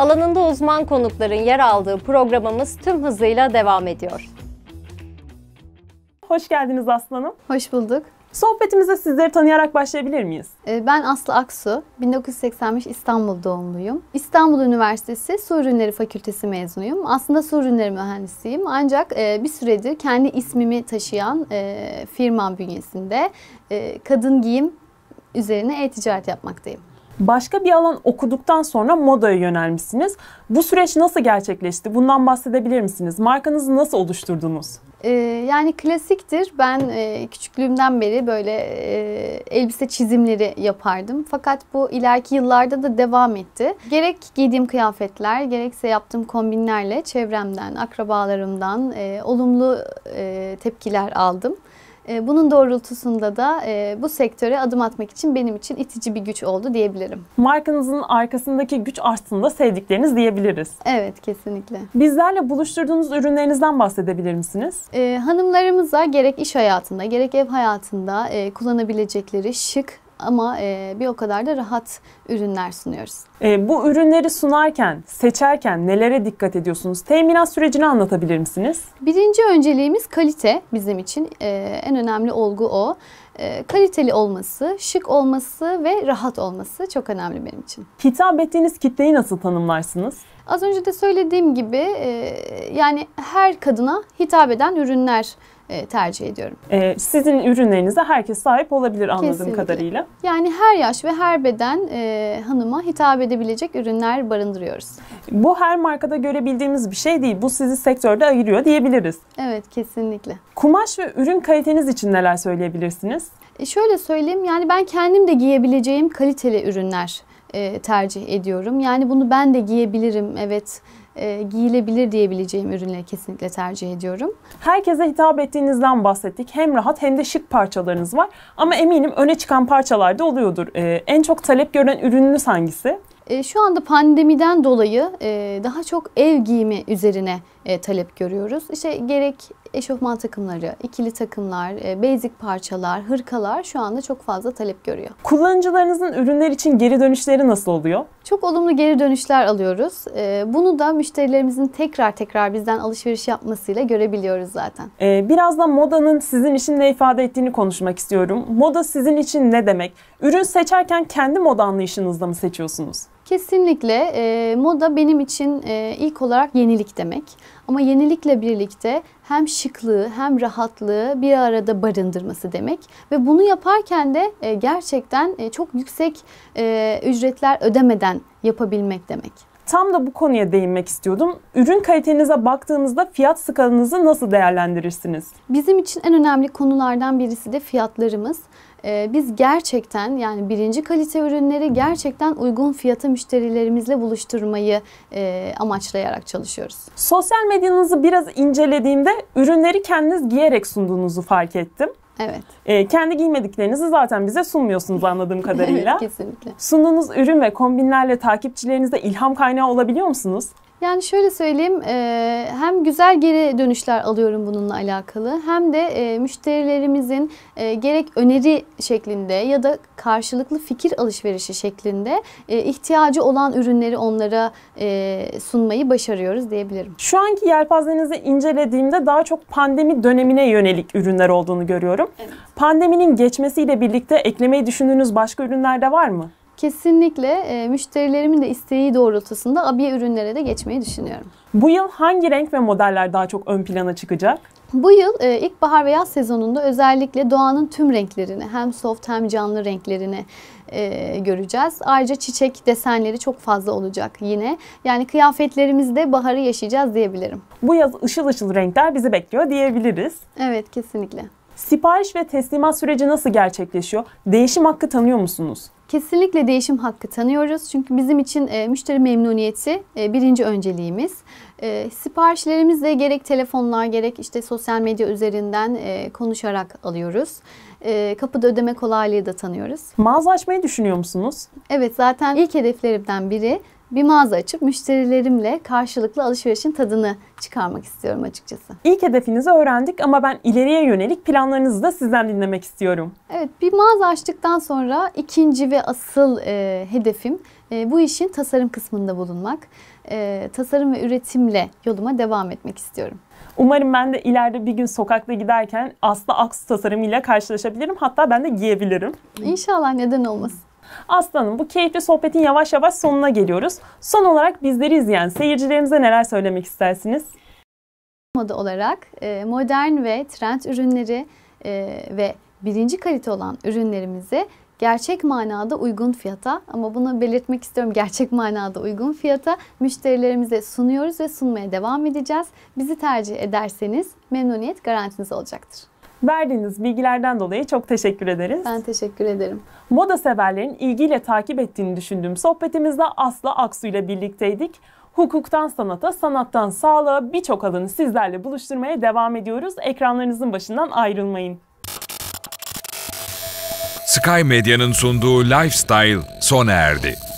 alanında uzman konukların yer aldığı programımız tüm hızıyla devam ediyor. Hoş geldiniz Aslanım. Hoş bulduk. Sohbetimize sizleri tanıyarak başlayabilir miyiz? Ee, ben Aslı Aksu, 1985 İstanbul doğumluyum. İstanbul Üniversitesi Su Ürünleri Fakültesi mezunuyum. Aslında su ürünleri mühendisiyim ancak e, bir süredir kendi ismimi taşıyan e, firma bünyesinde e, kadın giyim üzerine e-ticaret yapmaktayım başka bir alan okuduktan sonra modaya yönelmişsiniz. Bu süreç nasıl gerçekleşti? Bundan bahsedebilir misiniz? Markanızı nasıl oluşturdunuz? Ee, yani klasiktir. Ben e, küçüklüğümden beri böyle e, elbise çizimleri yapardım. Fakat bu ileriki yıllarda da devam etti. Gerek giydiğim kıyafetler, gerekse yaptığım kombinlerle çevremden, akrabalarımdan e, olumlu e, tepkiler aldım. E, bunun doğrultusunda da e, bu sektöre adım atmak için benim için itici bir güç oldu diyebilirim. Markanızın arkasındaki güç aslında sevdikleriniz diyebiliriz. Evet kesinlikle. Bizlerle buluşturduğunuz ürünlerinizden bahsedebilir misiniz? E, hanımlarımıza gerek iş hayatında gerek ev hayatında kullanabilecekleri şık ama e, bir o kadar da rahat ürünler sunuyoruz. E, bu ürünleri sunarken, seçerken nelere dikkat ediyorsunuz? Teminat sürecini anlatabilir misiniz? Birinci önceliğimiz kalite bizim için. E, en önemli olgu o. E, kaliteli olması, şık olması ve rahat olması çok önemli benim için. Hitap ettiğiniz kitleyi nasıl tanımlarsınız? Az önce de söylediğim gibi e, yani her kadına hitap eden ürünler e, tercih ediyorum. Ee, sizin ürünlerinize herkes sahip olabilir anladığım Kesinlikle. kadarıyla. Yani her yaş ve her beden e, hanıma hitap edebilecek ürünler barındırıyoruz. Bu her markada görebildiğimiz bir şey değil. Bu sizi sektörde ayırıyor diyebiliriz. Evet kesinlikle. Kumaş ve ürün kaliteniz için neler söyleyebilirsiniz? E şöyle söyleyeyim yani ben kendim de giyebileceğim kaliteli ürünler e, tercih ediyorum. Yani bunu ben de giyebilirim evet. Evet e, giyilebilir diyebileceğim ürünleri kesinlikle tercih ediyorum. Herkese hitap ettiğinizden bahsettik. Hem rahat hem de şık parçalarınız var. Ama eminim öne çıkan parçalar da oluyordur. E, en çok talep gören ürününüz hangisi? E, şu anda pandemiden dolayı e, daha çok ev giyimi üzerine e, talep görüyoruz. İşte gerek eşofman takımları, ikili takımlar, e, basic parçalar, hırkalar şu anda çok fazla talep görüyor. Kullanıcılarınızın ürünler için geri dönüşleri nasıl oluyor? Çok olumlu geri dönüşler alıyoruz. E, bunu da müşterilerimizin tekrar tekrar bizden alışveriş yapmasıyla görebiliyoruz zaten. E, biraz da modanın sizin için ne ifade ettiğini konuşmak istiyorum. Moda sizin için ne demek? Ürün seçerken kendi moda anlayışınızla mı seçiyorsunuz? Kesinlikle e, moda benim için e, ilk olarak yenilik demek. Ama yenilikle birlikte hem şıklığı hem rahatlığı bir arada barındırması demek. Ve bunu yaparken de e, gerçekten e, çok yüksek e, ücretler ödemeden yapabilmek demek. Tam da bu konuya değinmek istiyordum. Ürün kalitenize baktığımızda fiyat skalanızı nasıl değerlendirirsiniz? Bizim için en önemli konulardan birisi de fiyatlarımız ee, biz gerçekten yani birinci kalite ürünleri gerçekten uygun fiyata müşterilerimizle buluşturmayı e, amaçlayarak çalışıyoruz. Sosyal medyanızı biraz incelediğimde ürünleri kendiniz giyerek sunduğunuzu fark ettim. Evet. E, kendi giymediklerinizi zaten bize sunmuyorsunuz anladığım kadarıyla. evet kesinlikle. Sunduğunuz ürün ve kombinlerle takipçilerinize ilham kaynağı olabiliyor musunuz? Yani şöyle söyleyeyim, e, hem güzel geri dönüşler alıyorum bununla alakalı hem de e, müşterilerimizin e, gerek öneri şeklinde ya da karşılıklı fikir alışverişi şeklinde ihtiyacı olan ürünleri onlara sunmayı başarıyoruz diyebilirim. Şu anki yelpazenizi incelediğimde daha çok pandemi dönemine yönelik ürünler olduğunu görüyorum. Evet. Pandeminin geçmesiyle birlikte eklemeyi düşündüğünüz başka ürünler de var mı? kesinlikle e, müşterilerimin de isteği doğrultusunda abiye ürünlere de geçmeyi düşünüyorum. Bu yıl hangi renk ve modeller daha çok ön plana çıkacak? Bu yıl e, ilkbahar veya yaz sezonunda özellikle doğanın tüm renklerini hem soft hem canlı renklerini e, göreceğiz. Ayrıca çiçek desenleri çok fazla olacak yine. Yani kıyafetlerimizde baharı yaşayacağız diyebilirim. Bu yaz ışıl ışıl renkler bizi bekliyor diyebiliriz. Evet kesinlikle. Sipariş ve teslimat süreci nasıl gerçekleşiyor? Değişim hakkı tanıyor musunuz? Kesinlikle değişim hakkı tanıyoruz. Çünkü bizim için e, müşteri memnuniyeti e, birinci önceliğimiz. E, siparişlerimizle gerek telefonlar gerek işte sosyal medya üzerinden e, konuşarak alıyoruz. E, kapıda ödeme kolaylığı da tanıyoruz. Mağaza açmayı düşünüyor musunuz? Evet zaten ilk hedeflerimden biri bir mağaza açıp müşterilerimle karşılıklı alışverişin tadını çıkarmak istiyorum açıkçası. İlk hedefinizi öğrendik ama ben ileriye yönelik planlarınızı da sizden dinlemek istiyorum. Evet bir mağaza açtıktan sonra ikinci ve asıl e, hedefim e, bu işin tasarım kısmında bulunmak. E, tasarım ve üretimle yoluma devam etmek istiyorum. Umarım ben de ileride bir gün sokakta giderken Aslı Aksu tasarımıyla karşılaşabilirim. Hatta ben de giyebilirim. İnşallah neden olmasın. Aslanım bu keyifli sohbetin yavaş yavaş sonuna geliyoruz. Son olarak bizleri izleyen seyircilerimize neler söylemek istersiniz? Moda olarak e, modern ve trend ürünleri e, ve birinci kalite olan ürünlerimizi gerçek manada uygun fiyata ama bunu belirtmek istiyorum gerçek manada uygun fiyata müşterilerimize sunuyoruz ve sunmaya devam edeceğiz. Bizi tercih ederseniz memnuniyet garantiniz olacaktır. Verdiğiniz bilgilerden dolayı çok teşekkür ederiz. Ben teşekkür ederim. Moda severlerin ilgiyle takip ettiğini düşündüğüm sohbetimizde Aslı Aksu ile birlikteydik. Hukuktan sanata, sanattan sağlığa birçok alanı sizlerle buluşturmaya devam ediyoruz. Ekranlarınızın başından ayrılmayın. Sky Medya'nın sunduğu Lifestyle sona erdi.